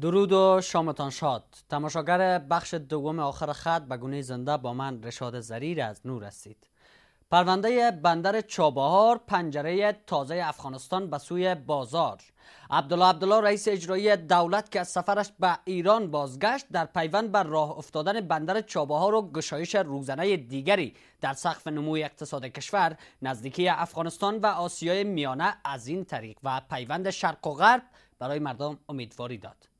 درود و شامتان شاد تماشاگر بخش دوم آخر خط به گونه زنده با من رشاد زریر از نور رسید پرونده بندر چابهار پنجره تازه افغانستان به سوی بازار عبدالله عبدالله رئیس اجرایی دولت که از سفرش به ایران بازگشت در پیوند بر راه افتادن بندر چابهار و گشایش روزنه دیگری در سقف نموی اقتصاد کشور نزدیکی افغانستان و آسیای میانه از این طریق و پیوند شرق و غرب برای مردم امیدواری داد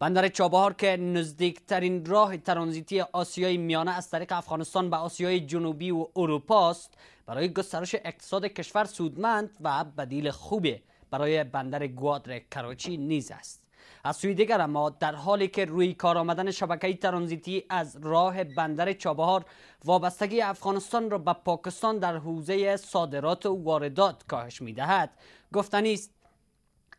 بندر چابهار که نزدیکترین راه ترانزیتی آسیای میانه از طریق افغانستان به آسیای جنوبی و اروپا است برای گسترش اقتصاد کشور سودمند و بدیل خوبی برای بندر گوادر کراچی نیز است از سوی دیگر اما در حالی که روی کار آمدن شبکه ترانزیتی از راه بندر چابهار وابستگی افغانستان را به پاکستان در حوزه صادرات و واردات کاهش میدهد گفتنی است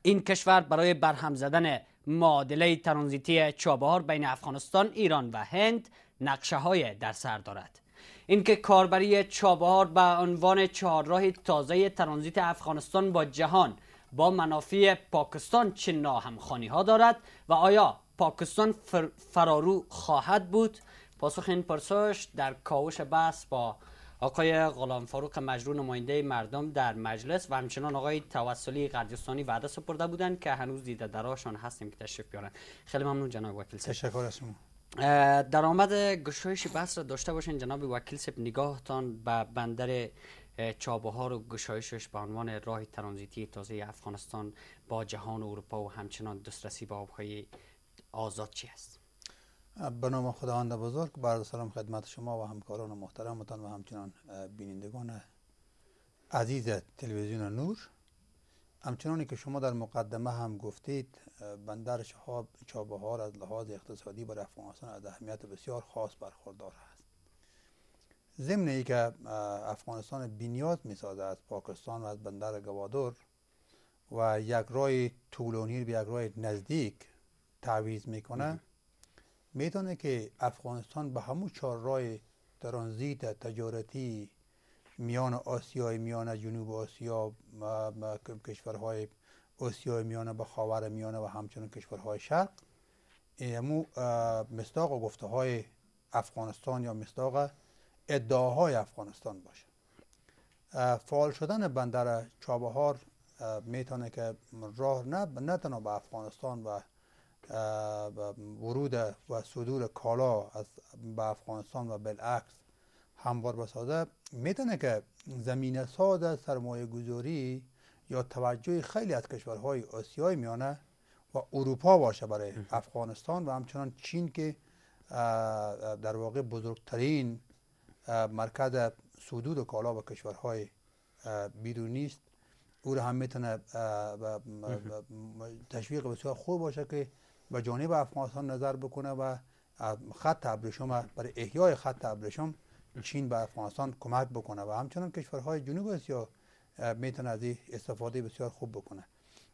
این کشور برای برهم زدن معادله ترانزیتی چابهار بین افغانستان، ایران و هند نقشه های در سر دارد. اینکه کاربری چابهار به عنوان چهارراه تازه ترانزیت افغانستان با جهان با منافع پاکستان چه ناهمخوانی ها دارد و آیا پاکستان فرارو خواهد بود؟ پاسخ این پرسش در کاوش بحث با آقای غلام فاروق مجرون نماینده مردم در مجلس و همچنان آقای توسلی قرجستانی وعده سپرده بودند که هنوز دیده آشان هستیم که تشریف بیارن خیلی ممنون جناب وکیل تشکر از شما آمد گشایش بحث را داشته باشین جناب وکیل سپ نگاهتان به بندر چابهار و گشایشش به عنوان راه ترانزیتی تازه افغانستان با جهان اروپا و همچنان دسترسی به آبهای آزاد چی است به نام خداوند بزرگ بر سلام خدمت شما و همکاران محترمتان و همچنان بینندگان عزیز تلویزیون نور همچنانی که شما در مقدمه هم گفتید بندر شهاب چابهار از لحاظ اقتصادی بر افغانستان از اهمیت بسیار خاص برخوردار است ضمن ای که افغانستان بنیاد می سازه از پاکستان و از بندر گوادر و یک رای طولانی به یک رای نزدیک تعویز میکنه میدانه که افغانستان به همون چهار رای ترانزیت تجارتی میان آسیای میان جنوب آسیا کشورهای آسیای میانه به خاور میانه و همچنین کشورهای شرق امو مصداق و گفته های افغانستان یا مصداق ادعاهای افغانستان باشه فعال شدن بندر چابهار میتونه که راه نه نه تنها به افغانستان و ورود و صدور کالا از به افغانستان و بالعکس هموار بسازه میتونه که زمینه ساز سرمایه گذاری یا توجه خیلی از کشورهای آسیای میانه و اروپا باشه برای افغانستان و همچنان چین که در واقع بزرگترین مرکز صدور کالا به کشورهای بیرونی است او را هم میتونه تشویق بسیار خوب باشه که به جانب افغانستان نظر بکنه و خط ابریشم برای احیای خط ابریشم چین به افغانستان کمک بکنه و همچنان کشورهای جنوب آسیا میتونه از استفاده بسیار خوب بکنه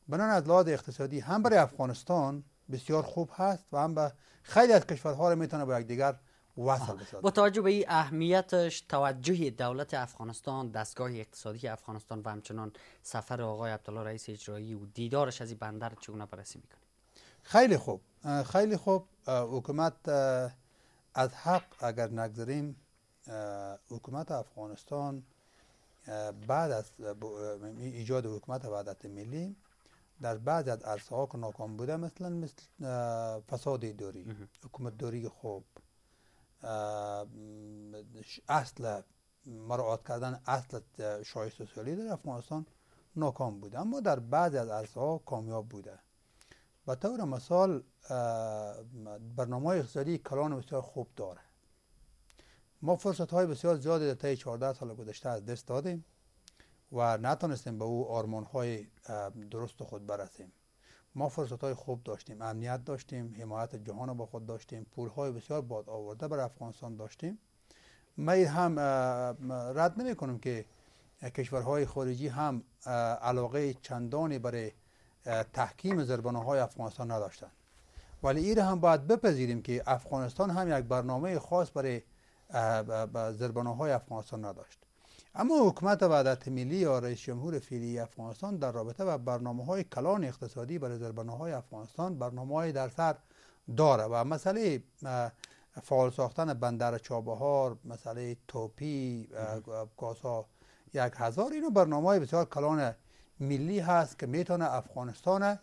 بنان از لحاظ اقتصادی هم برای افغانستان بسیار خوب هست و هم به خیلی از کشورها رو میتونه با یکدیگر وصل بشه. با توجه به اهمیتش توجه دولت افغانستان دستگاه اقتصادی افغانستان و همچنان سفر آقای عبدالله رئیس اجرایی و دیدارش از این بندر چگونه بررسی میکنه خیلی خوب خیلی خوب حکومت از حق اگر نگذاریم حکومت افغانستان بعد از ایجاد حکومت وحدت ملی در بعض از عرصه ها که ناکام بوده مثلا مثل فساد داری حکومت داری خوب اصل مراعات کردن اصل شایست سوسیالی در افغانستان ناکام بوده اما در بعض از عرصه کامیاب بوده به طور مثال برنامه اقتصادی کلان بسیار خوب داره ما فرصت های بسیار زیادی در طی 14 سال گذشته از دست دادیم و نتونستیم به او آرمان های درست خود برسیم ما فرصت های خوب داشتیم امنیت داشتیم حمایت جهان با خود داشتیم پول های بسیار باد آورده بر افغانستان داشتیم ما هم رد نمی کنم که کشورهای خارجی هم علاقه چندانی برای تحکیم زربانه های افغانستان نداشتند ولی این هم باید بپذیریم که افغانستان هم یک برنامه خاص برای زربانه های افغانستان نداشت اما حکومت وعدت ملی یا رئیس جمهور فیلی افغانستان در رابطه با برنامه های کلان اقتصادی برای زربانه های افغانستان برنامه های در سر داره و مسئله فعال ساختن بندر چابهار مسئله توپی کاسا یک هزار اینو برنامه های بسیار کلان ملی هست که میتونه افغانستان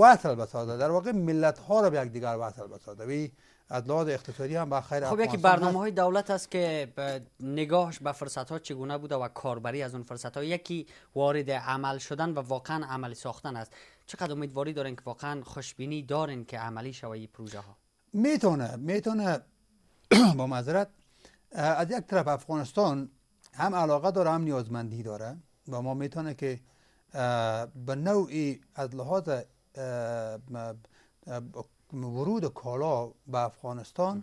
وصل بسازه در واقع ملت ها رو به دیگر وصل بسازه وی از لحاظ اقتصادی هم به خیر خب یکی برنامه های دولت است که نگاهش به فرصت ها چگونه بوده و کاربری از اون فرصت ها یکی وارد عمل شدن و واقعا عملی ساختن است چقدر امیدواری دارین که واقعا خوشبینی دارین که عملی شوه پروژه ها میتونه میتونه با معذرت از یک طرف افغانستان هم علاقه داره هم نیازمندی داره و ما میتونه که به نوعی از لحاظ ورود کالا به افغانستان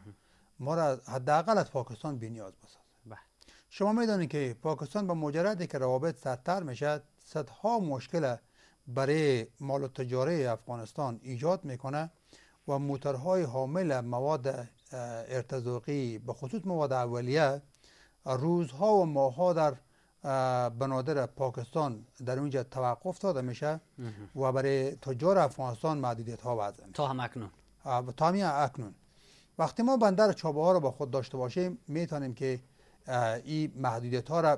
ما را حداقل از پاکستان بینیاز بسازه بله. شما میدانید که پاکستان با مجردی که روابط سردتر میشد صدها مشکل برای مال و تجاره افغانستان ایجاد میکنه و موترهای حامل مواد ارتزاقی به خصوص مواد اولیه روزها و ماهها در بنادر پاکستان در اونجا توقف داده میشه و برای تجار افغانستان محدودیت ها وضع تا هم اکنون تا هم اکنون وقتی ما بندر چابهار ها رو با خود داشته باشیم میتونیم که این محدودیت ها را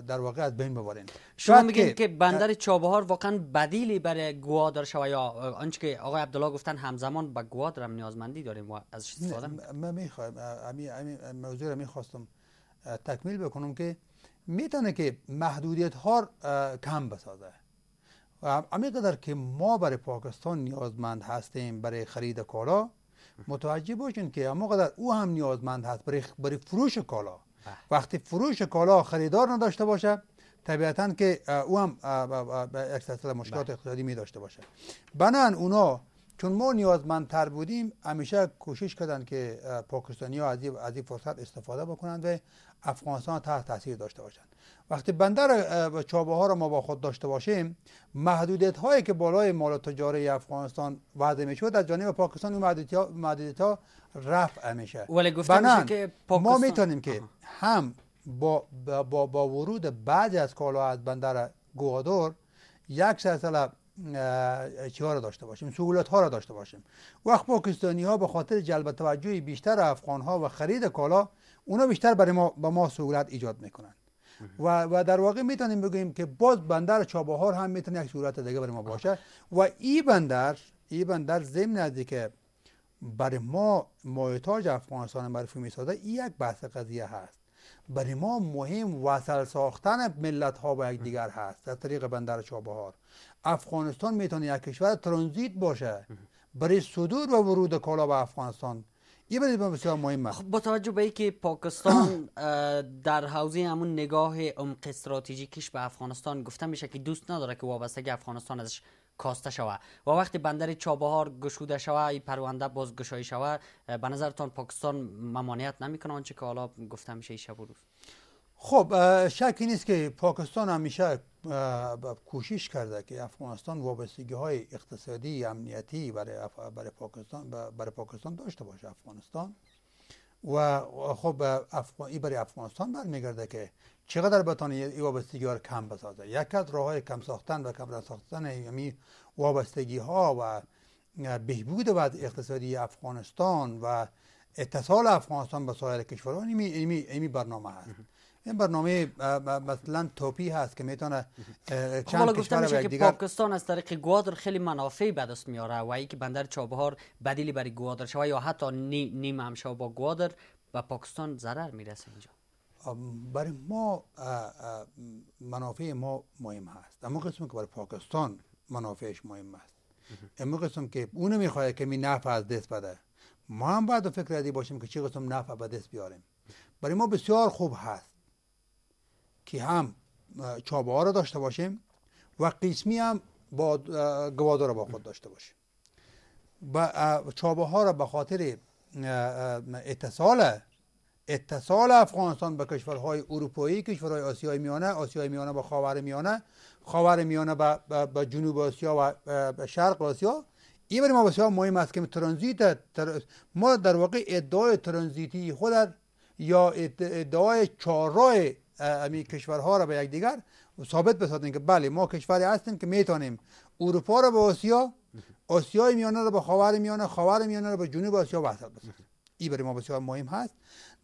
در واقع از بین ببرین شما میگین که بندر چابهار واقعا بدیلی برای گوادر شوه یا آنچه که آقای عبدالله گفتن همزمان به گوادر هم نیازمندی داریم و ازش استفاده من میخوام امی موضوع را میخواستم تکمیل بکنم که میتونه که محدودیت ها کم بسازه و قدر که ما برای پاکستان نیازمند هستیم برای خرید کالا متوجه باشین که اما قدر او هم نیازمند هست برای, برای فروش کالا بله. وقتی فروش کالا خریدار نداشته باشه طبیعتا که او هم یک سلسله مشکلات بله. اقتصادی می داشته باشه بنان اونا چون ما نیازمندتر بودیم همیشه کوشش کردند که پاکستانی ها از این فرصت استفاده بکنند و افغانستان تحت تاثیر داشته باشند وقتی بندر چابه ها را ما با خود داشته باشیم محدودیت هایی که بالای مال تجاری افغانستان وضع می شود از جانب پاکستان این محدودیت ها رفع همیشه ولی گفته که پاکستان... ما میتونیم که هم با, با, ورود بعضی از کالا از بندر گوادور یک سلسله چیها را داشته باشیم سهولت ها را داشته باشیم وقت پاکستانی ها به خاطر جلب توجه بیشتر افغان ها و خرید کالا اونا بیشتر برای ما به ما سهولت ایجاد میکنند و, و در واقع میتونیم بگوییم که باز بندر چابهار هم میتونه یک صورت دیگه برای ما باشه و ای بندر ای بندر ضمن از که برای ما مایتاج افغانستان برای فیلم ای یک بحث قضیه هست برای ما مهم وصل ساختن ملت ها به یکدیگر هست از طریق بندر چابهار افغانستان میتونه یک کشور ترانزیت باشه برای صدور و ورود کالا به افغانستان یه برای بسیار مهمه خب، با توجه به اینکه پاکستان در حوزه همون نگاه عمق استراتژیکیش به افغانستان گفته میشه که دوست نداره که وابستگی افغانستان ازش کاسته شوه و وقتی بندر چابهار گشوده شوه ای پرونده باز گشایی شوه به نظرتان پاکستان ممانعت نمیکنه آنچه که حالا گفته میشه شب و روز خب شکی نیست که پاکستان همیشه کوشش کرده که افغانستان وابستگی های اقتصادی امنیتی برای, پاکستان برای پاکستان داشته باشه افغانستان و خب افغان برای افغانستان برمیگرده که چقدر بتانه این وابستگی ها کم بسازه یک از راه های کم ساختن و کم ساختن یعنی وابستگی ها و بهبود وضع اقتصادی افغانستان و اتصال افغانستان به سایر کشورها این یعنی یعنی یعنی برنامه هست این برنامه مثلا توپی هست که میتونه چند خب، کشور که دیگر... پاکستان از طریق گوادر خیلی منافع به دست میاره و که بندر چابهار بدیلی برای گوادر شوه یا حتی نیم همشه با گوادر به پاکستان ضرر میرسه اینجا برای ما منافع ما مهم هست اما قسم که برای پاکستان منافعش مهم است اما قسم که اونو میخواد که می نفع از دست بده ما هم باید فکر کردی باشیم که چه قسم نفع به دست بیاریم برای ما بسیار خوب هست که هم چابه ها را داشته باشیم و قسمی هم با گوادا را با خود داشته باشیم با چابه ها را به خاطر اتصال اتصال افغانستان به کشورهای اروپایی کشورهای آسیای میانه آسیای میانه به خاور میانه خاور میانه به جنوب آسیا و به شرق آسیا این برای ما بسیار مهم است که ترانزیت ما در واقع ادعای ترانزیتی خود یا ادعای چهارراه امی یعنی کشورها را به یکدیگر ثابت بسازیم که بله ما کشوری هستیم که میتونیم اروپا را به آسیا آسیای میانه را به خاور میانه خاور میانه را به جنوب آسیا وصل بسازیم ای برای ما بسیار مهم هست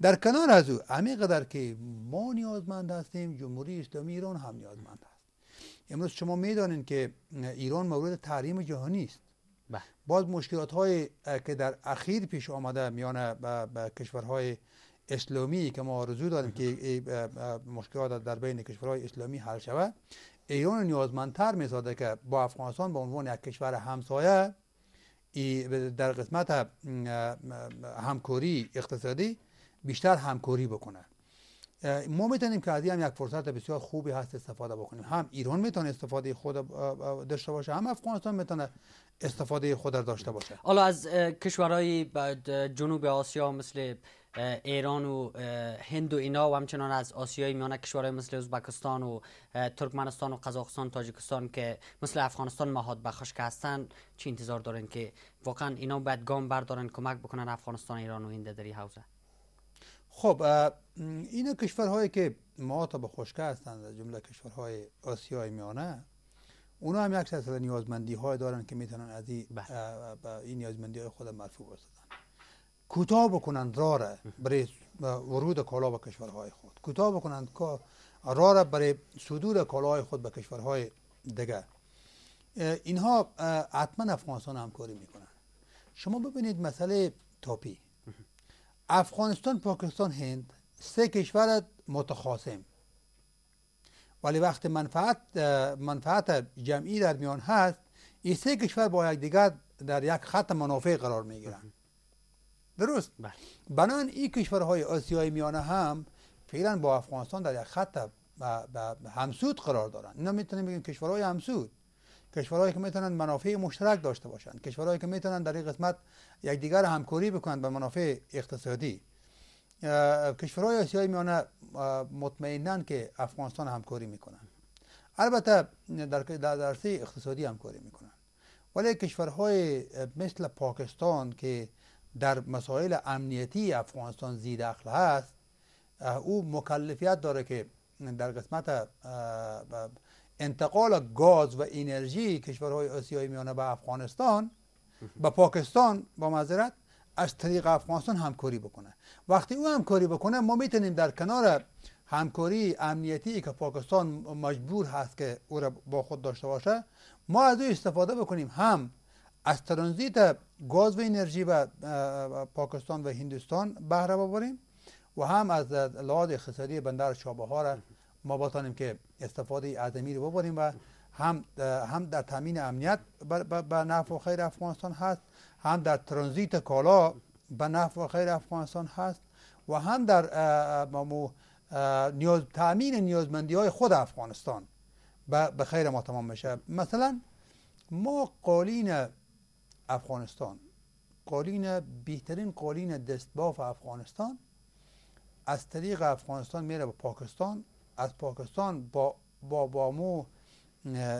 در کنار از او همینقدر که ما نیازمند هستیم جمهوری اسلامی ایران هم نیازمند هست امروز شما میدانین که ایران مورد تحریم جهانی است بله. باز مشکلات های که در اخیر پیش آمده میان با کشورهای اسلامی که ما آرزو داریم که مشکلات در بین کشورهای اسلامی حل شود ایران نیازمندتر می که با افغانستان به عنوان یک کشور همسایه در قسمت همکاری اقتصادی بیشتر همکاری بکنه ما میتونیم که از هم یک فرصت بسیار خوبی هست استفاده بکنیم هم ایران میتونه استفاده خود داشته باشه هم افغانستان میتونه استفاده خود داشته باشه حالا از کشورهای جنوب آسیا مثل ایران و هند و اینا و همچنان از آسیای میانه کشورهای مثل ازبکستان و ترکمنستان و قزاقستان تاجیکستان که مثل افغانستان مهاد به که هستن چی انتظار دارن که واقعا اینا باید گام بردارن کمک بکنن افغانستان ایران و هند در حوزه خب اینا کشورهایی که ما تا به خشکه هستند از جمله کشورهای آسیای میانه اونا هم یک سلسله نیازمندی های دارن که میتونن از این بله. نیازمندی های خود مرفوع کوتاه بکنند را را برای ورود کالا به کشورهای خود کوتاه بکنند را را برای صدور کالای خود به کشورهای دیگر، اینها حتما افغانستان همکاری میکنند شما ببینید مسئله تاپی افغانستان پاکستان هند سه کشور متخاصم ولی وقت منفعت منفعت جمعی در میان هست این سه کشور با یکدیگر در یک خط منافع قرار می گیرند درست بله. بنان این کشورهای آسیای میانه هم فعلا با افغانستان در یک خط همسود قرار دارند اینا میتونیم بگیم کشورهای همسود کشورهایی که میتونن منافع مشترک داشته باشند کشورهایی که میتونن در این قسمت یکدیگر همکاری بکنند به منافع اقتصادی کشورهای آسیای میانه مطمئنن که افغانستان همکاری میکنن البته در درسی اقتصادی همکاری میکنن ولی کشورهای مثل پاکستان که در مسائل امنیتی افغانستان زیر دخل هست او مکلفیت داره که در قسمت انتقال گاز و انرژی کشورهای آسیای میانه به افغانستان به پاکستان با معذرت از طریق افغانستان همکاری بکنه وقتی او همکاری بکنه ما میتونیم در کنار همکاری امنیتی که پاکستان مجبور هست که او را با خود داشته باشه ما از او استفاده بکنیم هم از ترانزیت گاز و انرژی به پاکستان و هندوستان بهره ببریم و هم از لحاظ اقتصادی بندر چابهار را ما بتانیم که استفاده از رو ببریم و هم هم در تامین امنیت به نفع و خیر افغانستان هست هم در ترانزیت کالا به نفع و خیر افغانستان هست و هم در نیاز تامین نیازمندی های خود افغانستان به خیر ما تمام میشه مثلا ما قالین افغانستان قالین بهترین قالین دستباف افغانستان از طریق افغانستان میره به پاکستان از پاکستان با با مو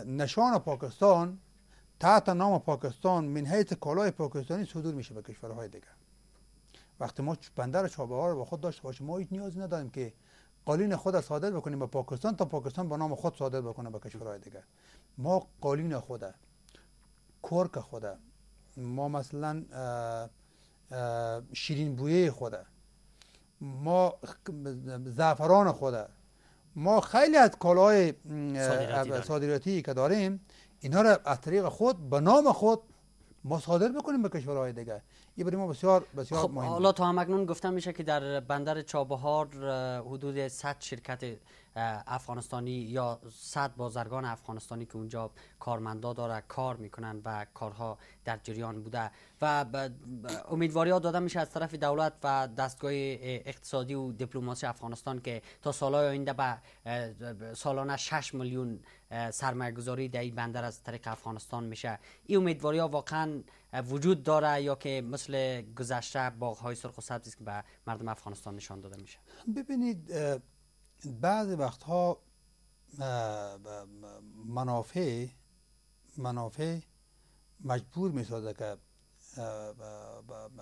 نشان پاکستان تحت نام پاکستان من حیث کالای پاکستانی صدور میشه به کشورهای دیگه وقتی ما بندر چابه ها رو با خود داشته باشیم ما هیچ نیازی نداریم که قالین خود را صادر بکنیم به پاکستان تا پاکستان به نام خود صادر بکنه به کشورهای دیگه ما قالین خوده کرک خود، ما مثلا شیرین بویه خوده ما زعفران خوده ما خیلی از کالای صادراتی که داریم اینها را از طریق خود به نام خود ما صادر بکنیم به کشورهای دیگه یه خب، مهم حالا تا هم اکنون گفتم میشه که در بندر چابهار حدود 100 شرکت افغانستانی یا 100 بازرگان افغانستانی که اونجا کارمندا داره کار میکنن و کارها در جریان بوده و امیدواری ها داده میشه از طرف دولت و دستگاه اقتصادی و دیپلماسی افغانستان که تا سالهای آینده به سالانه 6 میلیون سرمایه‌گذاری در این بندر از طریق افغانستان میشه این امیدواری ها واقعا وجود داره یا که مثل گذشته باغ های سرخ و سبزی که به مردم افغانستان نشان داده میشه ببینید وقت وقتها منافع منافع مجبور می که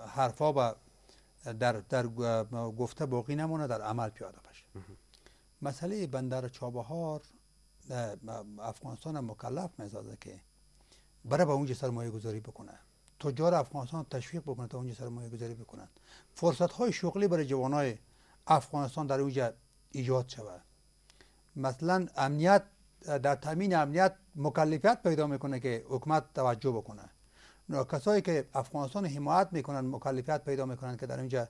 حرفا به در, در گفته باقی نمونه در عمل پیاده بشه مسئله بندر چابهار افغانستان مکلف میسازه که بره به اونجا سرمایه گذاری بکنه تجار افغانستان تشویق بکنه تا اونجا سرمایه گذاری بکنن فرصت های شغلی برای جوانای افغانستان در اونجا ایجاد شود مثلا امنیت در تامین امنیت مکلفیت پیدا میکنه که حکومت توجه بکنه کسایی که افغانستان حمایت میکنن مکلفیت پیدا میکنن که در اونجا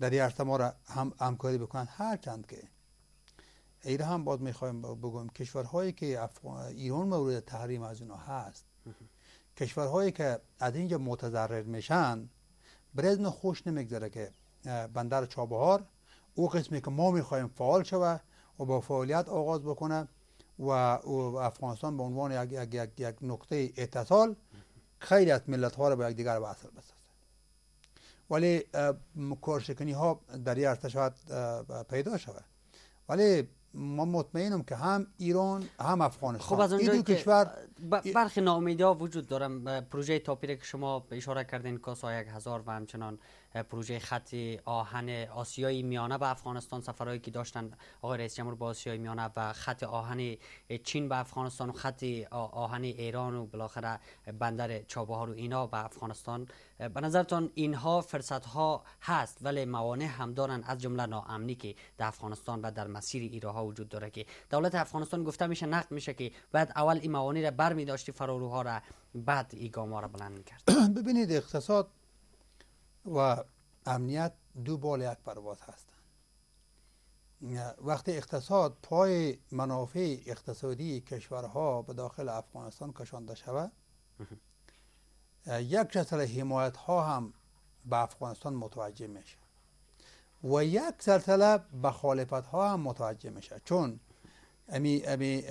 در این عرصه هم همکاری بکنن هر چند که ایره هم باز میخوایم بگم کشورهایی که ایران مورد تحریم از اونا هست کشورهایی که از اینجا متضرر میشن برای خوش نمیگذره که بندر چابهار او قسمی که ما میخوایم فعال شوه و با فعالیت آغاز بکنه و افغانستان به عنوان یک, یک, یک, یک نقطه اتصال خیلی از ملت ها رو به یکدیگر اصل بسازه ولی کارشکنی ها در این عرصه پیدا شود ولی ما مطمئنم که هم ایران هم افغانستان خب از اونجایی که کشور برخی نامیده ها وجود دارم پروژه تاپیره که شما اشاره کردین کاسا یک هزار و همچنان پروژه خط آهن آسیایی میانه به افغانستان سفرهایی که داشتن آقای رئیس جمهور به آسیای میانه و خط آهن چین به افغانستان و خط آهن ایران و بالاخره بندر چابهار و اینا به افغانستان به نظرتان اینها فرصت ها هست ولی موانع هم دارن از جمله ناامنی که در افغانستان و در مسیر ایراها وجود داره که دولت افغانستان گفته میشه نقد میشه که بعد اول این موانع را برمی داشتی فراروها را بعد ایگاما را بلند میکرد ببینید اقتصاد و امنیت دو بال یک پرواز هستند وقتی اقتصاد پای منافع اقتصادی کشورها به داخل افغانستان کشانده شود یک سلسله حمایت ها هم به افغانستان متوجه میشه و یک سلسله بخالفت ها هم متوجه میشه چون امی, امی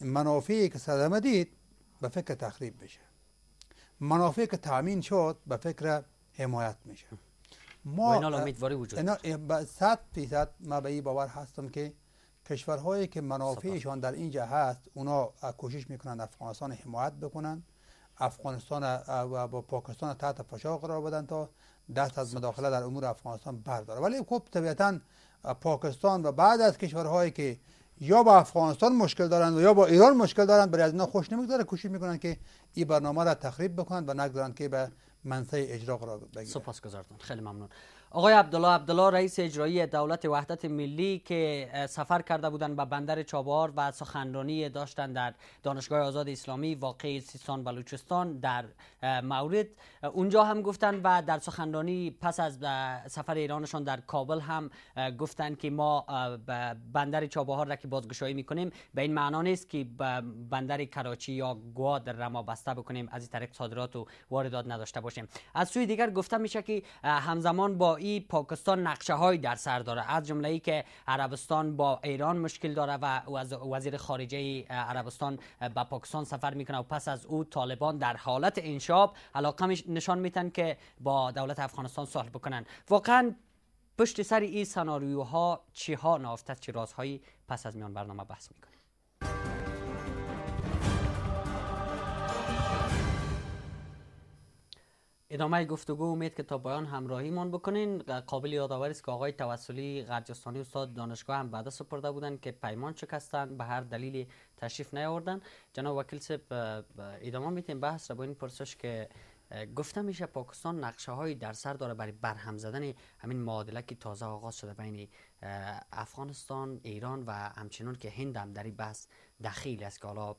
منافعی که صدمه دید به فکر تخریب بشه منافعی که تامین شد به فکر حمایت میشه ما این اینا صد فیصد ما به این باور هستم که کشورهایی که منافعشان در اینجا هست اونا کوشش میکنن افغانستان حمایت بکنن افغانستان و با پاکستان تحت فشار قرار بدن تا دست از مداخله در امور افغانستان برداره ولی خب طبیعتا پاکستان و بعد از کشورهایی که یا با افغانستان مشکل دارند و یا با ایران مشکل دارند برای از اینا خوش نمیگذاره کوشش میکنن که این برنامه را تخریب بکنند و نگذارن که به منطقه اجراق را بگیره سپاس گذارتون. خیلی ممنون آقای عبدالله عبدالله رئیس اجرایی دولت وحدت ملی که سفر کرده بودند به بندر چابهار و سخنرانی داشتند در دانشگاه آزاد اسلامی واقع سیستان بلوچستان در مورد اونجا هم گفتند و در سخنرانی پس از سفر ایرانشان در کابل هم گفتند که ما بندر چابهار را که بازگشایی میکنیم به این معنا نیست که بندر کراچی یا گوا در رما بسته بکنیم از این طریق صادرات و واردات نداشته باشیم از سوی دیگر گفته میشه که همزمان با ای پاکستان نقشه های در سر داره از جمله ای که عربستان با ایران مشکل داره و وزیر خارجه عربستان به پاکستان سفر میکنه و پس از او طالبان در حالت انشاب علاقه نشان میتن که با دولت افغانستان صلح بکنن واقعا پشت سر این سناریوها چی ها نافته چی رازهایی پس از میان برنامه بحث میکنه ادامه گفتگو امید که تا همراهی همراهیمان بکنین قابل یادآوری است که آقای توسلی غرجستانی استاد دانشگاه هم بعد سپرده بودن که پیمان شکستن به هر دلیلی تشریف نیاوردن جناب وکیل صاحب ادامه میتیم بحث را با این پرسش که گفته میشه پاکستان نقشه های در سر داره برای برهم زدن همین معادله که تازه آغاز شده بین افغانستان ایران و همچنان که هند هم در این بحث دخیل است که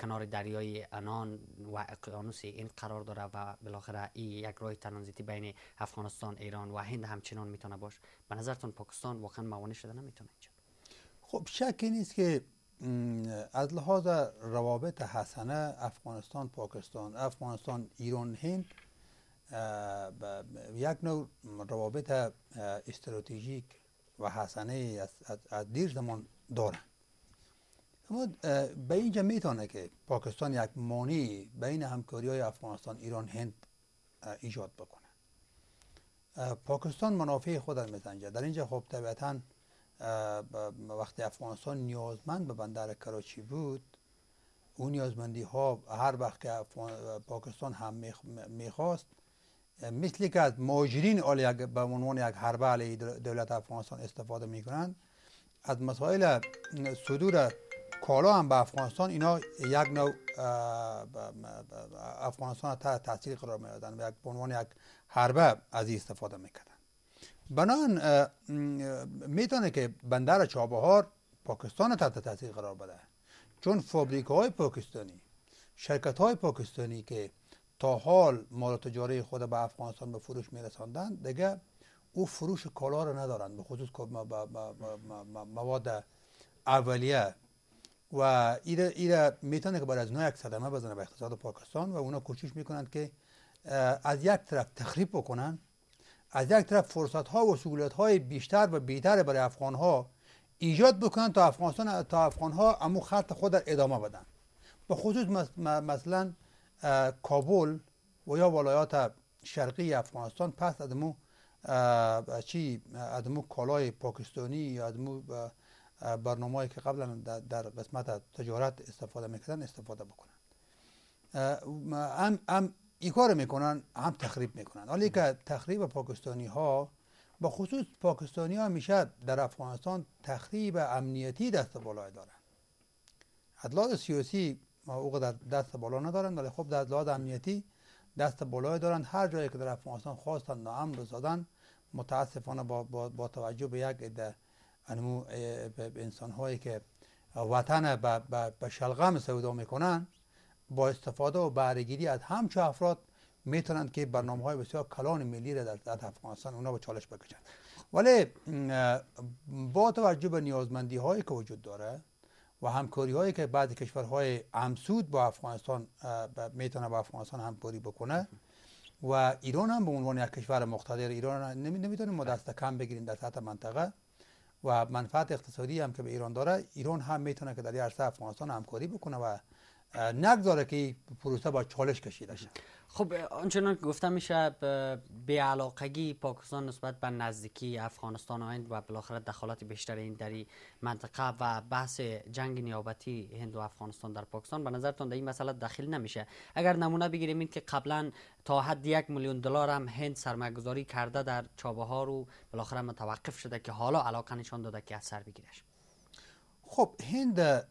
کنار دریای انان و اقیانوس این قرار داره و بالاخره این یک راه ترانزیتی بین افغانستان ایران و هند همچنان میتونه باش. به نظرتون پاکستان واقعا موانع شده نمیتونه اینجا خب شکی نیست که از لحاظ روابط حسنه افغانستان پاکستان افغانستان ایران هند یک نوع روابط استراتژیک و حسنه از دیر زمان دارند اما به اینجا میتونه که پاکستان یک مانعی بین همکاری های افغانستان ایران هند ایجاد بکنه پاکستان منافع خود را میسنجه در اینجا خب طبیعتا وقتی افغانستان نیازمند به بندر کراچی بود اون نیازمندی ها هر وقت که پاکستان هم میخواست مثلی که از ماجرین به عنوان یک حربه علیه دولت افغانستان استفاده میکنند از مسائل صدور کالا هم به افغانستان اینا یک نوع افغانستان تحت تاثیر قرار میدادن و یک به عنوان یک حربه از این استفاده میکردند. بنان میتونه که بندر چابهار پاکستان تحت تاثیر قرار بده چون فابریک های پاکستانی شرکت های پاکستانی که تا حال مال تجاری خود به افغانستان به فروش رساندن دیگه او فروش کالا را ندارند به خصوص مواد اولیه و ایره, ایره میتونه که بعد از اونها یک صدمه بزنه به اقتصاد پاکستان و اونا کوشش میکنند که از یک طرف تخریب بکنن از یک طرف فرصت ها و سهولت های بیشتر و بهتر برای افغان ها ایجاد بکنن تا افغانستان تا افغان ها امو خط خود در ادامه بدن به خصوص مثلا کابل و یا ولایات شرقی افغانستان پس از چی از کالای پاکستانی یا از برنامه که قبلا در قسمت تجارت استفاده میکردن استفاده بکنند هم, هم ای کار میکنن هم تخریب میکنن حالی که تخریب پاکستانی ها با خصوص پاکستانی ها میشه در افغانستان تخریب امنیتی دست بالا دارند ادلاد سیاسی او در دست بالا ندارند، ولی خب در امنیتی دست بالای دارند هر جایی که در افغانستان خواستند ناامن رو زدن متاسفانه با, با, با توجه به یک انمو انسان هایی که وطن به شلغم سودا میکنن با استفاده و بهرهگیری از همچه افراد میتونند که برنامه های بسیار کلان ملی را در افغانستان اونا به چالش بکشن. ولی با توجه به نیازمندی هایی که وجود داره و همکاری هایی که بعضی کشورهای همسود با افغانستان میتونه با افغانستان همکاری بکنه و ایران هم به عنوان یک کشور مقتدر ایران نمیتونیم ما دست کم بگیریم در سطح منطقه و منفعت اقتصادی هم که به ایران داره ایران هم میتونه که در عرصه افغانستان همکاری بکنه و نگذاره که پروسه با چالش کشیده شد خب آنچنان که گفتم میشه به علاقگی پاکستان نسبت به نزدیکی افغانستان هند و بالاخره دخالات بیشتر این در منطقه و بحث جنگ نیابتی هند و افغانستان در پاکستان به نظرتون در این مسئله داخل نمیشه اگر نمونه بگیریم این که قبلا تا حد یک میلیون دلار هم هند سرمایه‌گذاری کرده در چابه ها رو بالاخره متوقف شده که حالا علاقه نشان داده که اثر بگیرش خب هند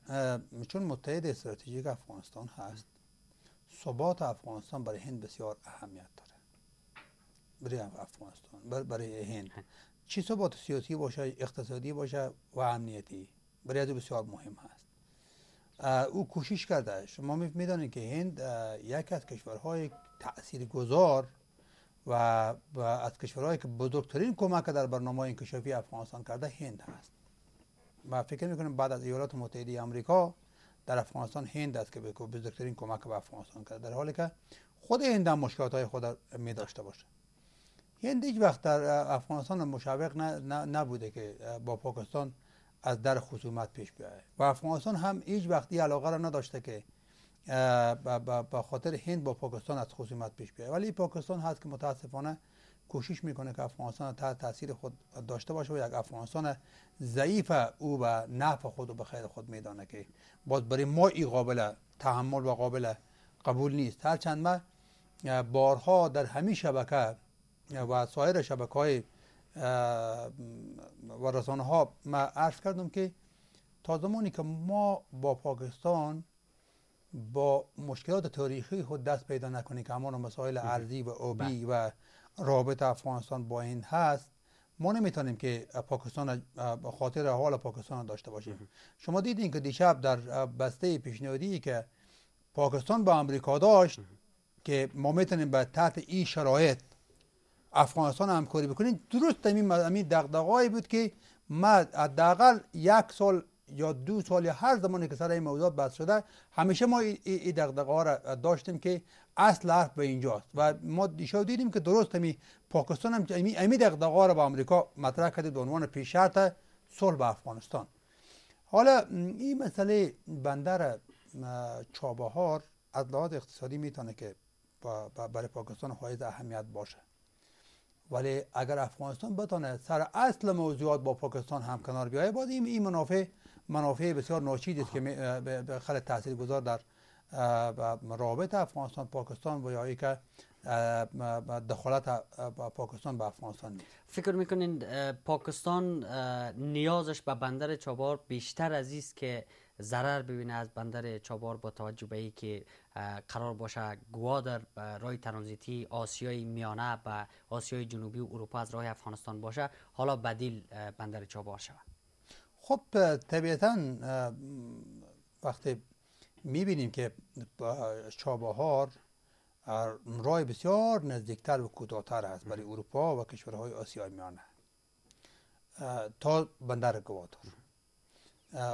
چون متحد استراتژیک افغانستان هست ثبات افغانستان برای هند بسیار اهمیت داره برای افغانستان برای هند چی ثبات سیاسی باشه اقتصادی باشه و امنیتی برای از بسیار مهم هست او کوشش کرده شما میدانید که هند یک از کشورهای تأثیر گذار و از کشورهایی که بزرگترین کمک در برنامه انکشافی افغانستان کرده هند هست و فکر میکنم بعد از ایالات متحده آمریکا در افغانستان هند است که بزرگترین کمک به افغانستان کرد در حالی که خود هند هم مشکلات های خود می داشته باشه هند هیچ وقت در افغانستان مشوق نبوده که با پاکستان از در خصومت پیش بیاید و افغانستان هم هیچ وقتی علاقه را نداشته که به خاطر هند با پاکستان از خصومت پیش بیاید ولی پاکستان هست که متاسفانه کوشش میکنه که افغانستان تحت تاثیر خود داشته باشه و یک افغانستان ضعیف او به نفع خود و به خیر خود میدانه که باز برای ما این قابل تحمل و قابل قبول نیست چند ما بارها در همین شبکه و سایر شبکه و رسانه ها ما عرض کردم که تا زمانی که ما با پاکستان با مشکلات تاریخی خود دست پیدا نکنه که همان مسائل ارزی و آبی بله. و رابط افغانستان با این هست ما نمیتونیم که پاکستان خاطر حال پاکستان داشته باشیم شما دیدین که دیشب در بسته پیشنهادی که پاکستان با امریکا داشت که ما میتونیم به تحت این شرایط افغانستان همکاری بکنیم درست همین دغدغه‌ای بود که ما حداقل یک سال یا دو سال یا هر زمانی که سر این موضوع بحث شده همیشه ما این ای دغدغه ها را داشتیم که اصل حرف به اینجاست و ما دیشب دیدیم که درست همی پاکستان هم امی امی دغدغه ها را به امریکا مطرح کرده به عنوان پیش صلح به افغانستان حالا این مسئله بندر چابهار از لحاظ اقتصادی میتونه که برای پاکستان حائز اهمیت باشه ولی اگر افغانستان بتونه سر اصل موضوعات با پاکستان هم کنار بیایه این منافع منافع بسیار ناچیز است که خیلی تاثیر گذار در رابط افغانستان پاکستان و یا که دخالت پاکستان به افغانستان نیست فکر میکنین پاکستان نیازش به بندر چابار بیشتر از است که ضرر ببینه از بندر چابار با توجه به ای که قرار باشه گوا در راه ترانزیتی آسیای میانه و آسیای جنوبی و اروپا از راه افغانستان باشه حالا بدیل بندر چابار شود خب طبیعتا وقتی میبینیم که چابهار رای بسیار نزدیکتر و کوتاهتر است برای اروپا و کشورهای آسیای میانه تا بندر گواتر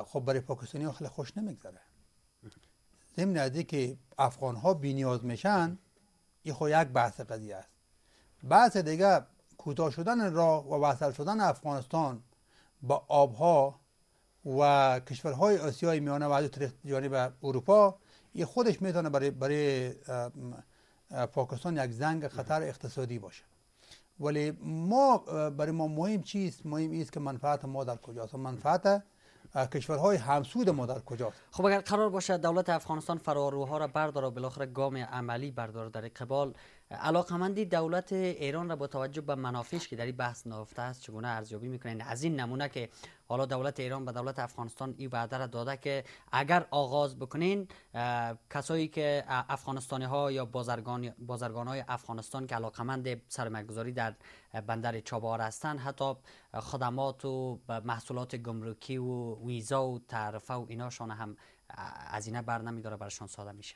خب برای پاکستانی خیلی خوش نمیگذره ضمن از که افغان ها بینیاز میشن این خو خب یک بحث قضیه است بحث دیگه کوتاه شدن راه و وصل شدن افغانستان با آبها و کشورهای آسیای میانه و از جانب اروپا یه خودش میتونه برای, برای پاکستان یک زنگ خطر اقتصادی باشه ولی ما برای ما مهم چیست مهم است که منفعت ما در کجاست منفعت کشورهای همسود ما در کجاست خب اگر قرار باشه دولت افغانستان فراروها را برداره بالاخره گام عملی بردار در قبال علاقمندی دولت ایران را با توجه به منافعش که در این بحث نهفته است چگونه ارزیابی میکنین از این نمونه که حالا دولت ایران به دولت افغانستان این وعده را داده که اگر آغاز بکنین کسایی که افغانستانی ها یا بازرگان بازرگان های افغانستان که علاقمند سرمایه‌گذاری در بندر چابهار هستند حتی خدمات و محصولات گمرکی و ویزا و تعرفه و ایناشان هم از اینا بر داره برشان ساده میشه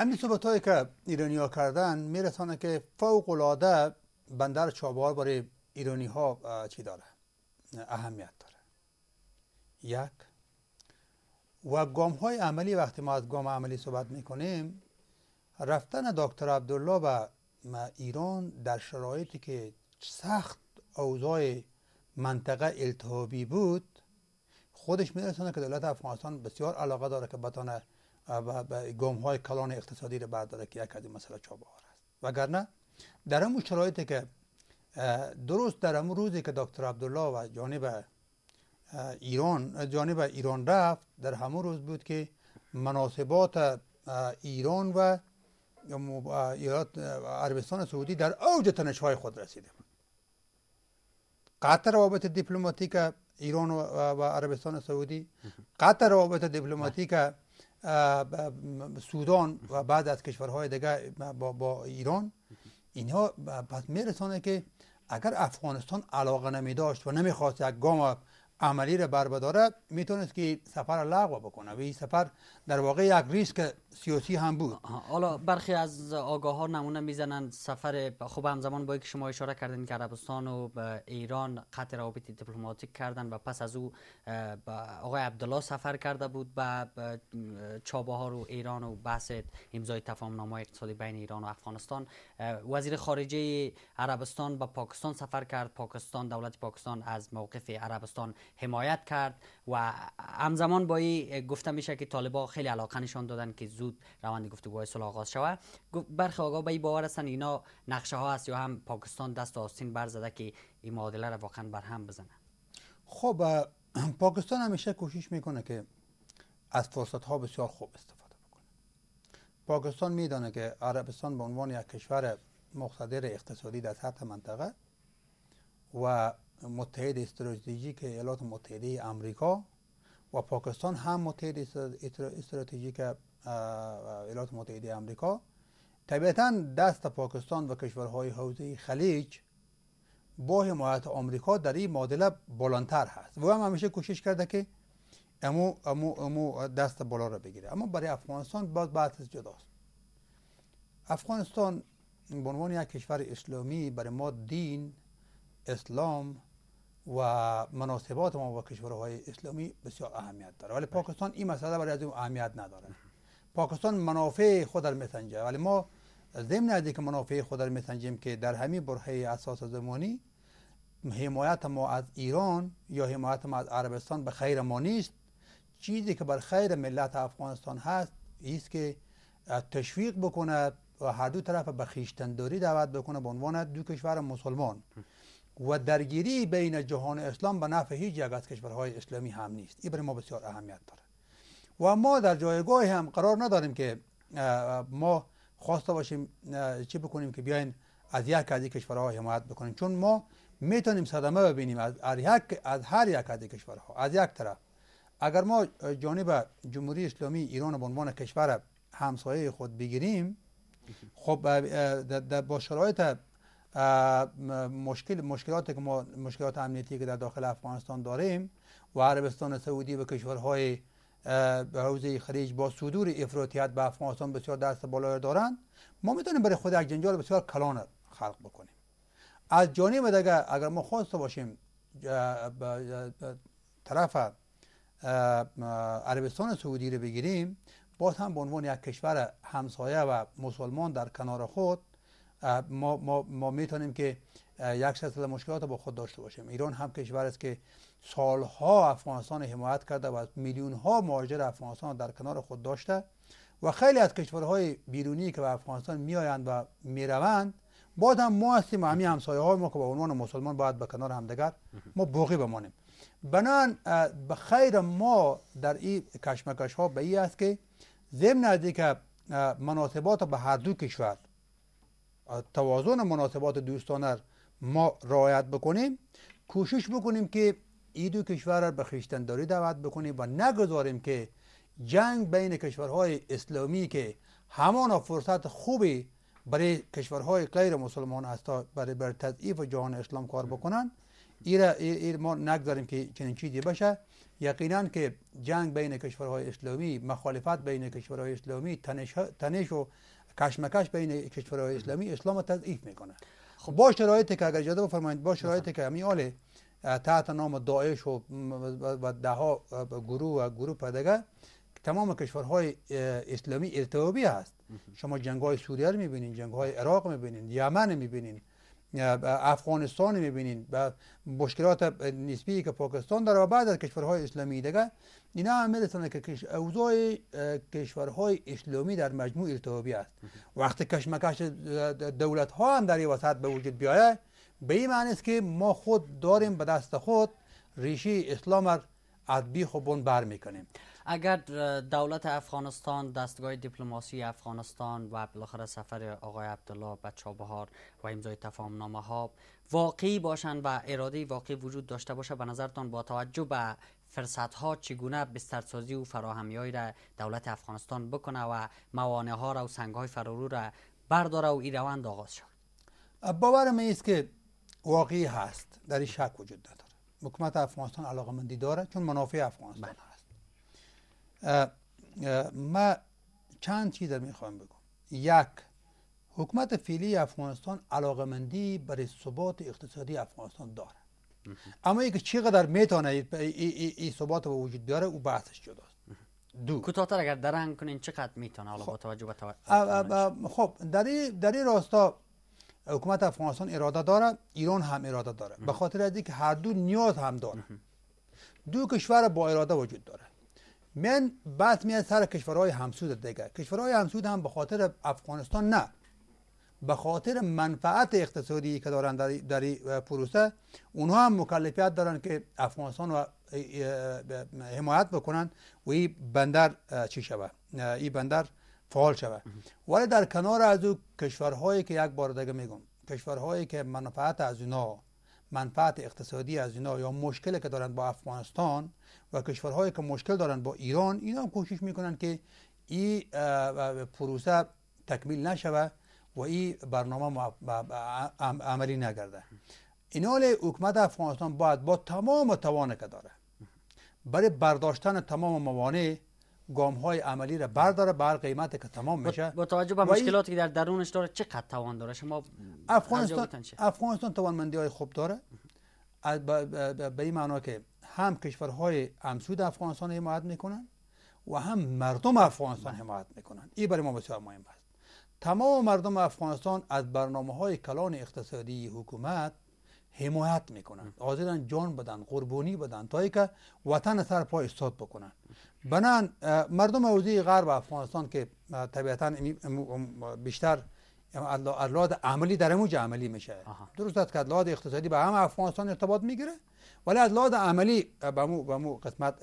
همین صحبت هایی که ایرانی ها کردن میرسانه که فوق العاده بندر چابهار برای ایرانی ها چی داره اهمیت داره یک و گام های عملی وقتی ما از گام عملی صحبت میکنیم رفتن دکتر عبدالله به ایران در شرایطی که سخت اوضاع منطقه التهابی بود خودش میرسانه که دولت افغانستان بسیار علاقه داره که بتانه و گام های کلان اقتصادی رو برداره که یک از این مسئله چابهار است وگرنه در امون شرایطی که درست در امون روزی که دکتر عبدالله و جانب ایران جانب ایران رفت در همون روز بود که مناسبات ایران و ایالات عربستان سعودی در اوج تنش خود رسیده بود قطع روابط دیپلماتیک ایران و عربستان سعودی قطع روابط دیپلماتیک سودان و بعد از کشورهای دیگه با, با ایران اینها پس میرسانه که اگر افغانستان علاقه نمیداشت و نمیخواست یک گام عملی را بر میتونست که سفر لغو بکنه و این سفر در واقع یک ریسک سیاسی هم بود حالا برخی از آگاه ها نمونه میزنن سفر خوب همزمان با که شما اشاره کردین که عربستان و ایران قطع روابط دیپلماتیک کردن و پس از او آقای عبدالله سفر کرده بود به چابهار و ایران و بحث امضای نامه اقتصادی بین ایران و افغانستان وزیر خارجه عربستان به پاکستان سفر کرد پاکستان دولت پاکستان از موقف عربستان حمایت کرد و همزمان با این گفته میشه که طالبا خیلی علاقه نشان دادن که زود روند گفتگوهای صلح آغاز شود برخی آگاه به این باور هستن اینا نقشه ها است یا هم پاکستان دست آستین بر زده که این معادله را واقعا بر هم بزنه خب پاکستان همیشه کوشش میکنه که از فرصت ها بسیار خوب استفاده بکنه پاکستان میدانه که عربستان به عنوان یک کشور مقتدر اقتصادی در سطح منطقه و متحد استراتژیک ایالات متحده آمریکا و پاکستان هم متحد استراتژیک ایالات متحده آمریکا. طبیعتا دست پاکستان و کشورهای حوزه خلیج با حمایت آمریکا در این معادله بالاتر هست و هم همیشه کوشش کرده که امو, امو, امو دست بالا را بگیره اما برای افغانستان باز بحث جداست افغانستان به عنوان یک کشور اسلامی برای ما دین اسلام و مناسبات ما با کشورهای اسلامی بسیار اهمیت داره ولی بله. پاکستان این مسئله برای از اون اهمیت نداره پاکستان منافع خود را میسنجه ولی ما ضمن از که منافع خود را میسنجیم که در همین برهه اساس زمانی حمایت ما از ایران یا حمایت ما از عربستان به خیر ما نیست چیزی که بر خیر ملت افغانستان هست ایست که تشویق بکند و هر دو طرف به خیشتنداری دعوت بکنه به عنوان دو کشور مسلمان و درگیری بین جهان اسلام به نفع هیچ یک از کشورهای اسلامی هم نیست این برای ما بسیار اهمیت داره و ما در جایگاه هم قرار نداریم که ما خواسته باشیم چی بکنیم که بیاین از یک از کشورها حمایت بکنیم چون ما میتونیم صدمه ببینیم از هر یک از هر یک از کشورها از یک طرف اگر ما جانب جمهوری اسلامی ایران به عنوان کشور همسایه خود بگیریم خب با شرایط مشکل مشکلات که ما مشکلات امنیتی که در داخل افغانستان داریم و عربستان سعودی و کشورهای به حوزه خلیج با صدور افراتیت به افغانستان بسیار دست بالا دارند ما میتونیم برای خود یک جنجال بسیار کلان خلق بکنیم از جانب دیگه اگر ما خواست باشیم طرف عربستان سعودی رو بگیریم باز هم به عنوان یک کشور همسایه و مسلمان در کنار خود ما, ما, ما میتونیم که یک سلسله مشکلات با خود داشته باشیم ایران هم کشور است که سالها افغانستان حمایت کرده و میلیون ها مهاجر افغانستان در کنار خود داشته و خیلی از کشورهای بیرونی که به افغانستان میآیند و میروند باز هم ما هستیم همین همسایه های ما که به عنوان مسلمان باید به کنار همدگر ما باقی بمانیم بنان به خیر ما در این کشمکش ها به این است که ضمن از که مناسبات به هر دو کشور توازن مناسبات دوستانه ما رعایت بکنیم کوشش بکنیم که این دو کشور را به خیشتنداری دعوت بکنیم و نگذاریم که جنگ بین کشورهای اسلامی که همان فرصت خوبی برای کشورهای غیر مسلمان است برای بر تضعیف جهان اسلام کار بکنن ایرا ایر ما نگذاریم که چنین چیزی بشه یقینا که جنگ بین کشورهای اسلامی مخالفت بین کشورهای اسلامی تنش, تنش و کشمکش بین کشورهای اسلامی اسلام تضعیف میکنه خب با شرایط که اگر اجازه بفرمایید با شرایطی که آله تحت نام داعش و و ده ها گروه و گروه پدگه تمام کشورهای اسلامی ارتبابی هست شما جنگ های سوریه رو میبینین جنگ های عراق میبینین یمن میبینین افغانستان میبینین و مشکلات نسبی که پاکستان داره و بعد از کشورهای اسلامی دیگه اینا هم که اوضاع کشورهای اسلامی در مجموع التهابی است وقتی کشمکش دولت ها هم در این وسط به وجود بیایه به این معنی است که ما خود داریم به دست خود ریشه اسلام از بیخ و بن بر میکنیم اگر دولت افغانستان دستگاه دیپلماسی افغانستان و بالاخره سفر آقای عبدالله به چابهار و امضای تفاهم نامه ها واقعی باشند و اراده واقعی وجود داشته باشه به نظرتان با توجه به فرصت ها چگونه بسترسازی و فراهمی های را دولت افغانستان بکنه و موانع ها را و سنگ های فرارو را برداره و این روند آغاز شد باورم است که واقعی هست در این شک وجود نداره حکومت افغانستان علاقه داره چون منافع افغانستان بله. ما چند چیز میخوام بگم یک حکومت فعلی افغانستان علاقه مندی برای ثبات اقتصادی افغانستان داره اما اینکه چقدر میتونه این ای ثبات به وجود بیاره او بحثش جداست دو کوتاهتر اگر درنگ کنین چقدر میتونه حالا خب. با توجه به خب در این راستا حکومت افغانستان اراده داره ایران هم اراده داره به خاطر از اینکه هر دو نیاز هم داره دو کشور با اراده وجود داره من بعد میاد سر کشورهای همسود دیگه کشورهای همسود هم به خاطر افغانستان نه به خاطر منفعت اقتصادی که دارن در, در پروسه اونها هم مکلفیت دارن که افغانستان رو حمایت بکنن و این بندر چی شوه این بندر فعال شوه ولی در کنار از او کشورهایی که یک بار دیگه میگم کشورهایی که منفعت از اونا منفعت اقتصادی از اونها یا مشکلی که دارن با افغانستان و کشورهایی که مشکل دارن با ایران اینا هم کوشش میکنن که این پروسه تکمیل نشوه و این برنامه عملی نگرده این حال حکومت افغانستان باید با تمام توانه که داره برای برداشتن تمام موانع گام های عملی را برداره بر قیمت که تمام میشه با توجه به مشکلاتی که در درونش داره چقدر توان داره شما افغانستان افغانستان توانمندی های خوب داره به این معنا که هم کشورهای امسود افغانستان حمایت میکنن و هم مردم افغانستان حمایت میکنن این برای ما بسیار مهم است تمام مردم افغانستان از برنامه های کلان اقتصادی حکومت حمایت میکنند حاضرن جان بدن قربانی بدن تا که وطن سر پای استاد بکنن بنان مردم حوزه غرب افغانستان که طبیعتا بیشتر ادلاد عملی در اموج عملی میشه درست است که اقتصادی به هم افغانستان ارتباط میگیره ولی از لحاظ عملی به مو, به مو قسمت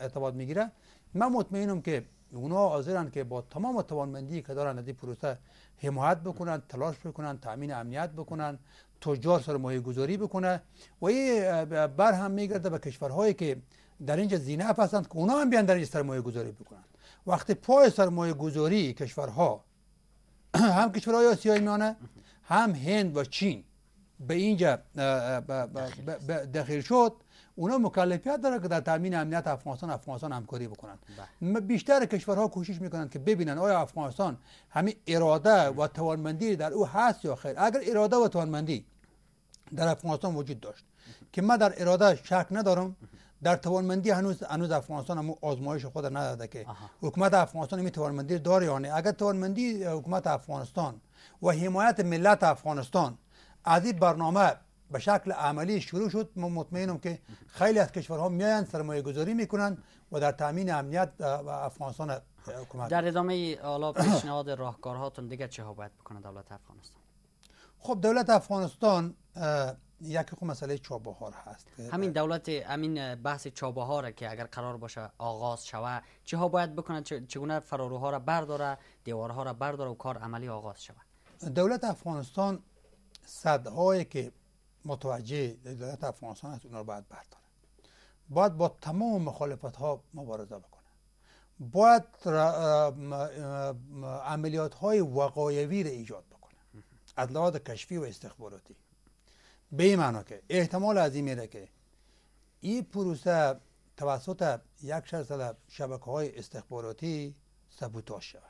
اعتماد میگیره من مطمئنم که اونها حاضرن که با تمام توانمندی که دارن از این پروسه حمایت بکنن تلاش بکنن تامین امنیت بکنن تجار سرمایه گذاری بکنه و این بر هم میگرده به کشورهایی که در اینجا زینه هستند که اونا هم بیان در اینجا سرمایه گذاری بکنن وقتی پای سرمایه گذاری کشورها هم کشورهای آسیای میانه هم هند و چین به اینجا داخل شد اونا مکلفیت داره که در تامین امنیت افغانستان افغانستان همکاری بکنن بله. بیشتر کشورها کوشش میکنن که ببینن آیا افغانستان همین اراده و توانمندی در او هست یا خیر اگر اراده و توانمندی در افغانستان وجود داشت که من در اراده شک ندارم در توانمندی هنوز هنوز افغانستان هم آزمایش خود نداده که حکومت افغانستان می توانمندی داره یا نه اگر توانمندی حکومت افغانستان و حمایت ملت افغانستان عادی برنامه به شکل عملی شروع شد ما مطمئنم که خیلی از کشورها میاین سرمایه گذاری میکنن و در تامین امنیت و افغانستان کمک در ادامه حالا پیشنهاد راهکارهاتون دیگه چه ها باید بکنه دولت افغانستان خب دولت افغانستان یکی خب مسئله چابهار هست همین دولت همین بحث چابهار که اگر قرار باشه آغاز شوه چه ها باید بکنه چگونه فراروها را برداره دیوارها را برداره و کار عملی آغاز شود دولت افغانستان صدهایی که متوجه دولت افغانستان هست اونا رو باید بردارن باید با تمام مخالفت ها مبارزه بکنه. باید عملیات های وقایوی را ایجاد بکنه. از کشفی و استخباراتی به این معنا که احتمال از این میره که این پروسه توسط یک شرسل شبکه های استخباراتی سبوتاش شود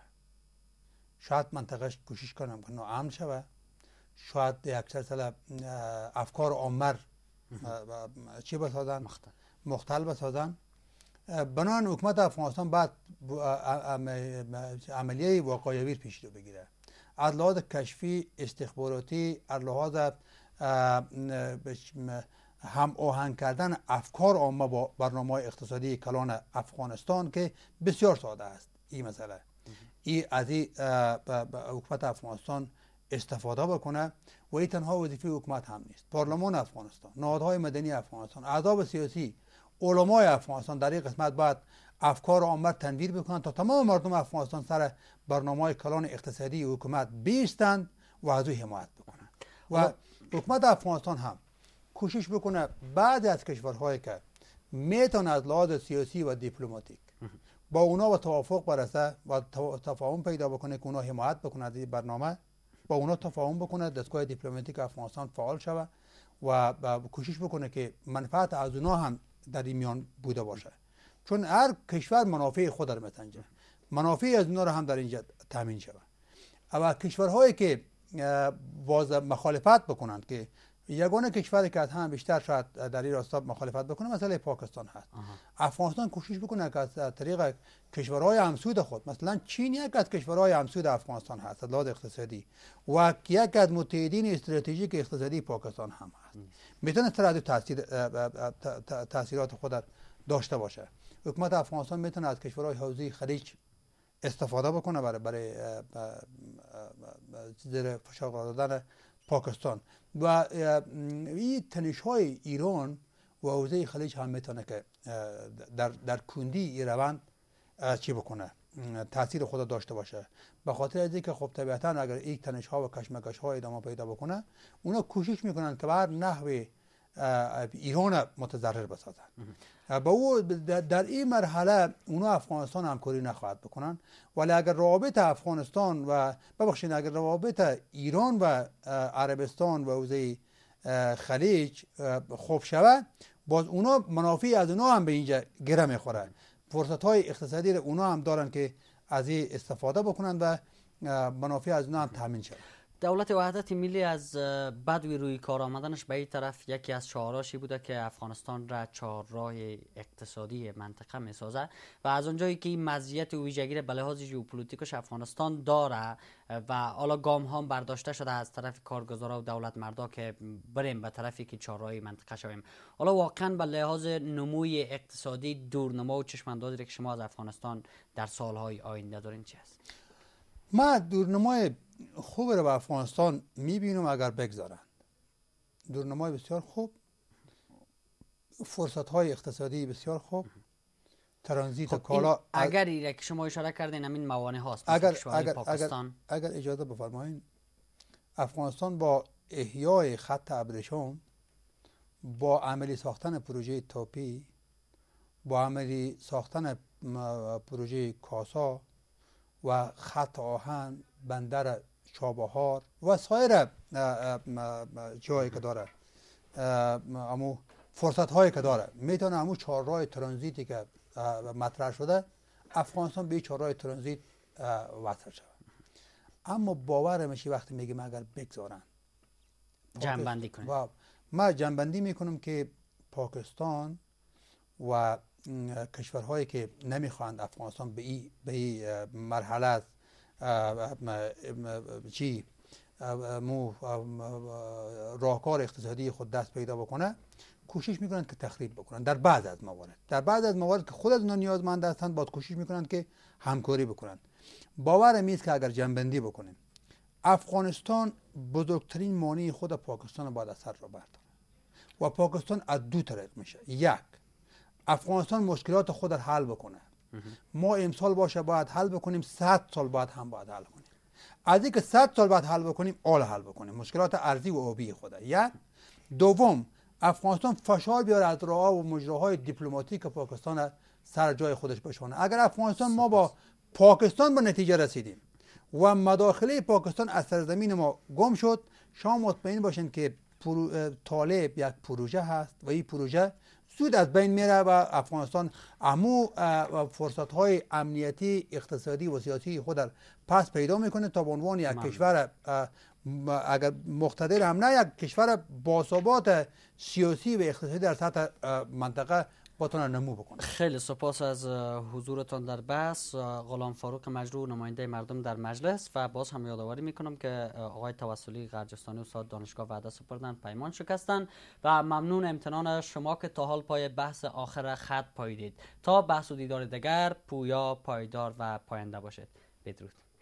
شاید منطقهش کوشش کنم که ناامن شود شاید اکثر سال افکار عمر چی بسازن مختل بسازن بنان حکومت افغانستان بعد عملیه واقعیوی پیش رو بگیره از لحاظ کشفی استخباراتی از لحاظ هم آهنگ کردن افکار عامه با برنامه اقتصادی کلان افغانستان که بسیار ساده است این مسئله این از حکومت افغانستان استفاده بکنه و این تنها وظیفه حکومت هم نیست پارلمان افغانستان نهادهای مدنی افغانستان اعضاب سیاسی علمای افغانستان در این قسمت باید افکار عامه تنویر بکنند تا تمام مردم افغانستان سر برنامه کلان اقتصادی حکومت بیستند و از او حمایت بکنند و حکومت افغانستان هم کوشش بکنه بعد از کشورهایی که میتونه از لحاظ سیاسی و دیپلماتیک با اونا و توافق برسه و تفاهم پیدا بکنه که اونا حمایت بکنه از برنامه با اونا تفاهم بکنه دستگاه دیپلماتیک افغانستان فعال شوه و کوشش بکنه که منفعت از اونا هم در این میان بوده باشه چون هر کشور منافع خود در متنجه منافع از اونا رو هم در اینجا تامین شوه اما کشورهایی که باز مخالفت بکنند که یگانه کشوری که از هم بیشتر شاید در این راستا مخالفت بکنه مسئله پاکستان هست افغانستان کوشش بکنه که از طریق کشورهای همسود خود مثلا چین یک از کشورهای همسود افغانستان هست از اقتصادی و یک از متحدین استراتژیک اقتصادی پاکستان هم هست میتونه سر تاثیرات خود داشته باشه حکومت افغانستان میتونه از کشورهای حوزه خلیج استفاده بکنه برای برای زیر فشار دادن پاکستان و این تنش های ایران و حوزه خلیج هم میتونه که در, در کندی این روند چی بکنه تاثیر خود داشته باشه به خاطر از اینکه خب طبیعتا اگر یک تنش ها و کشمکش ها ادامه پیدا بکنه اونا کوشش میکنن که به هر ایران متضرر بسازند با او در این مرحله اونا افغانستان همکاری نخواهد بکنن ولی اگر روابط افغانستان و ببخشید اگر روابط ایران و عربستان و حوزه خلیج خوب شود باز اونا منافع از اونا هم به اینجا گره میخورن فرصت های اقتصادی اونا هم دارن که از این استفاده بکنن و منافع از اونا هم تامین شود دولت وحدت ملی از بدوی روی کار آمدنش به این طرف یکی از چهاراشی بوده که افغانستان را چهارراه اقتصادی منطقه می سازه و از اونجایی که این مزیت ویژگی به لحاظ ژئوپلیتیکش افغانستان داره و حالا گام هم برداشته شده از طرف کارگزارا و دولت مردا که بریم به طرفی که چهارراه منطقه شویم حالا واقعا به لحاظ نموی اقتصادی دورنما و چشماندازی که شما از افغانستان در سالهای آینده دارین چی است ما دورنمای خوب رو به افغانستان میبینم اگر بگذارند دورنمای بسیار خوب فرصت های اقتصادی بسیار خوب ترانزیت خب، کالا اگر ایره که شما اشاره کردین همین موانع هاست اگر اگر, اگر اجازه بفرمایید افغانستان با احیای خط ابریشم با عملی ساختن پروژه تاپی با عملی ساختن پروژه کاسا و خط آهن بندر چابهار و سایر جایی که داره امو فرصت هایی که داره میتونه امو چهارراه ترانزیتی که مطرح شده افغانستان به رای ترانزیت وصل شود اما باور میشه وقتی میگیم اگر بگذارن جنبندی کنیم ما جنبندی میکنم که پاکستان و کشورهایی که نمیخواند افغانستان به این مرحله چی مو راهکار اقتصادی خود دست پیدا بکنه کوشش میکنند که تخریب بکنند در بعض از موارد در بعض از موارد که خود از اونها نیازمند هستند باید کوشش میکنند که همکاری بکنند باور میز که اگر جنبندی بکنیم افغانستان بزرگترین مانع خود پاکستان باید از سر را برداره و پاکستان از دو طریق میشه یک افغانستان مشکلات خود را حل بکنه ما امسال باشه باید حل بکنیم 100 سال بعد هم باید حل کنیم از اینکه 100 سال بعد حل بکنیم آل حل بکنیم مشکلات ارزی و آبی خود یک دوم افغانستان فشار بیاره از راه و مجراهای دیپلماتیک پاکستان سر جای خودش بشونه اگر افغانستان ما با پاکستان به نتیجه رسیدیم و مداخله پاکستان از سرزمین ما گم شد شما مطمئن باشین که طالب یک پروژه هست و این پروژه سود از بین میره و افغانستان امو فرصت های امنیتی اقتصادی و سیاسی خود را پس پیدا میکنه تا به عنوان یک کشور اگر مقتدر هم نه یک کشور باثبات سیاسی و اقتصادی در سطح منطقه نمو بکنه خیلی سپاس از حضورتان در بحث غلام فاروق مجرو نماینده مردم در مجلس و باز هم یادآوری میکنم که آقای توسلی غرجستانی استاد دانشگاه وعده سپردن پیمان شکستن و ممنون امتنان شما که تا حال پای بحث آخر خط پاییدید تا بحث و دیدار دیگر پویا پایدار و پاینده باشید بدرود